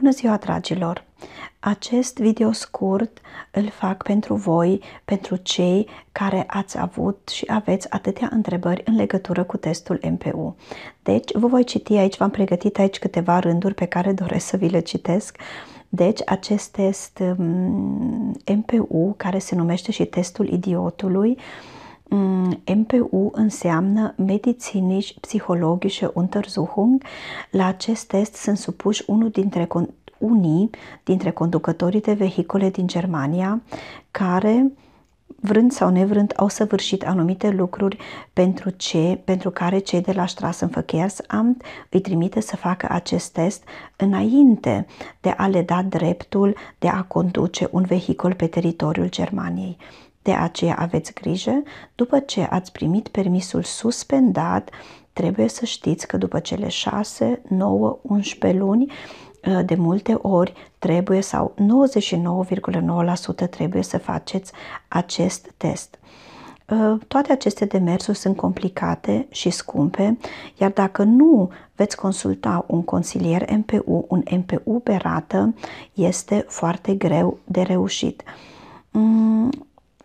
Bună ziua, dragilor! Acest video scurt îl fac pentru voi, pentru cei care ați avut și aveți atâtea întrebări în legătură cu testul MPU. Deci, vă voi citi aici, v-am pregătit aici câteva rânduri pe care doresc să vi le citesc. Deci, acest test MPU, mm, care se numește și testul idiotului, uh, MPU mm, înseamnă medizinisch psihologice, Untersuchung. La acest test sunt supuși unul dintre unii dintre conducătorii de vehicule din Germania care vrând sau nevrând, au săvârșit anumite lucruri pentru, ce, pentru care cei de la Strassenverkehrsamt îi trimite să facă acest test înainte de a le da dreptul de a conduce un vehicul pe teritoriul Germaniei. De aceea aveți grijă, după ce ați primit permisul suspendat, trebuie să știți că după cele 6, 9, 11 luni, ă, de multe ori trebuie sau 99,9% trebuie să faceți acest test. Ă, toate aceste demersuri sunt complicate și scumpe, iar dacă nu veți consulta un consilier MPU, un MPU pe rată, este foarte greu de reușit mm,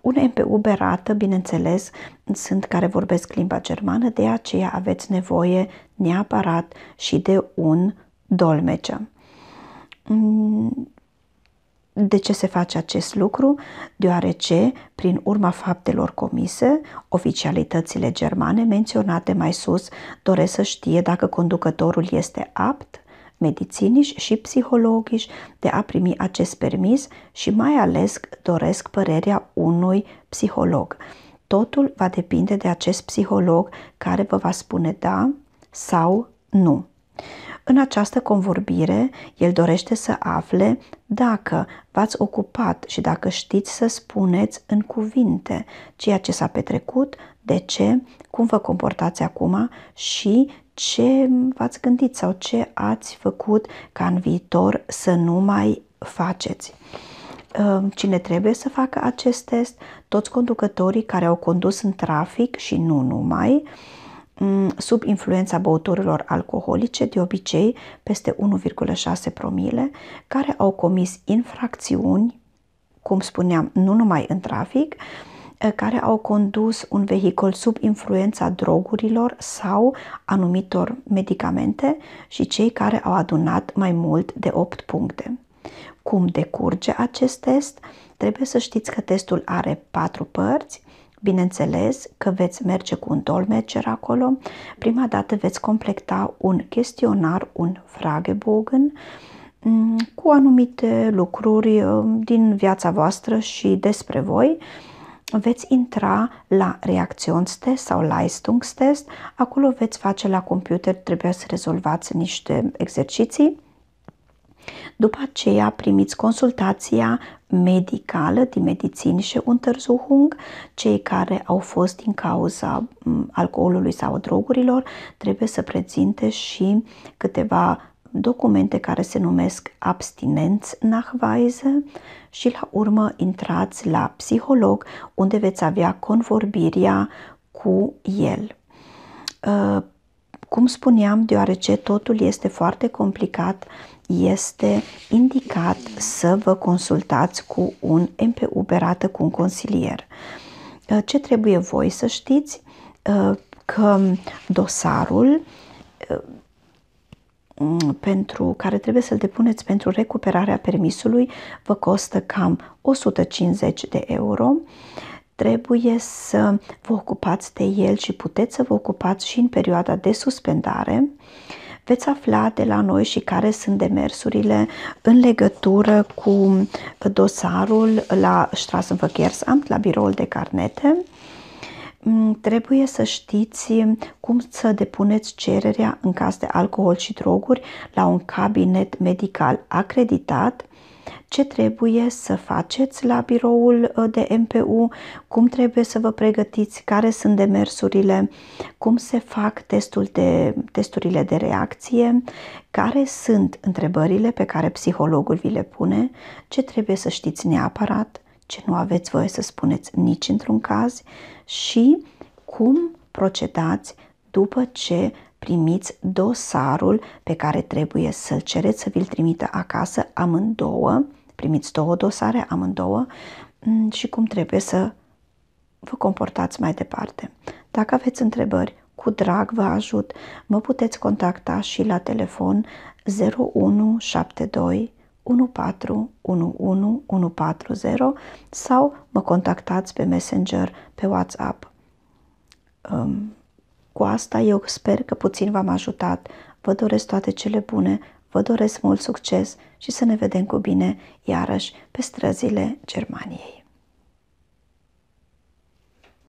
MPU berată, bineînțeles, sunt care vorbesc limba germană, de aceea aveți nevoie neapărat și de un dolmece. Mm, de ce se face acest lucru? Deoarece, prin urma faptelor comise, oficialitățile germane menționate mai sus doresc să știe dacă conducătorul este apt, medicinici și psihologici de a primi acest permis și mai ales doresc părerea unui psiholog. Totul va depinde de acest psiholog care vă va spune da sau nu. În această convorbire, el dorește să afle dacă v-ați ocupat și dacă știți să spuneți în cuvinte ceea ce s-a petrecut, de ce, cum vă comportați acum și ce v-ați gândit sau ce ați făcut ca în viitor să nu mai faceți. Ehm, cine trebuie să facă acest test? Toți conducătorii care au condus în trafic și nu numai, mm, sub influența băuturilor alcoholice, de obicei peste 1,6 promile, care au comis infracțiuni, cum spuneam, nu numai în trafic, Eh, care au condus un vehicul sub influența drogurilor sau anumitor medicamente și cei care au adunat mai mult de 8 puncte. Cum decurge acest test? Trebuie să știți că testul are patru părți. Bineînțeles că veți merge cu un dolmecer acolo. Prima dată veți completa un chestionar, un fragebogen, mm, cu anumite lucruri mm, din viața voastră și despre voi veți intra la reacționstest sau Leistungstest. Acolo veți face la computer, trebuie să rezolvați niște exerciții. După aceea primiți consultația medicală din medicinische Untersuchung. Cei care au fost din cauza alcoolului sau drogurilor trebuie să prezinte și câteva documente care se numesc abstinenți Nachweise și la urmă intrați la psiholog unde veți avea convorbirea cu el. Uh, cum spuneam, deoarece totul este foarte complicat, este indicat să vă consultați cu un MPU berată, cu un consilier. Uh, ce trebuie voi să știți? Uh, că dosarul Mm, pentru care trebuie să-l depuneți pentru recuperarea permisului vă costă cam 150 de euro. Trebuie să vă ocupați de el și puteți să vă ocupați și în perioada de suspendare. Veți afla de la noi și care sunt demersurile în legătură cu dosarul la Straßenverkehrsamt, la biroul de carnete Mm, trebuie să știți mm, cum să depuneți cererea în caz de alcool și droguri la un cabinet medical acreditat, ce trebuie să faceți la biroul uh, de MPU, cum trebuie să vă pregătiți, care sunt demersurile, cum se fac testul de, testurile de reacție, care sunt întrebările pe care psihologul vi le pune, ce trebuie să știți neapărat, ce nu aveți voie să spuneți nici într-un caz și cum procedați după ce primiți dosarul pe care trebuie să-l cereți să vi-l trimită acasă amândouă, primiți două dosare amândouă mm, și cum trebuie să vă comportați mai departe. Dacă aveți întrebări, cu drag vă ajut. Mă puteți contacta și la telefon 0172 1411140 sau mă contactați pe Messenger, pe WhatsApp. Um, cu asta eu sper că puțin v-am ajutat. Vă doresc toate cele bune, vă doresc mult succes și să ne vedem cu bine iarăși pe străzile Germaniei.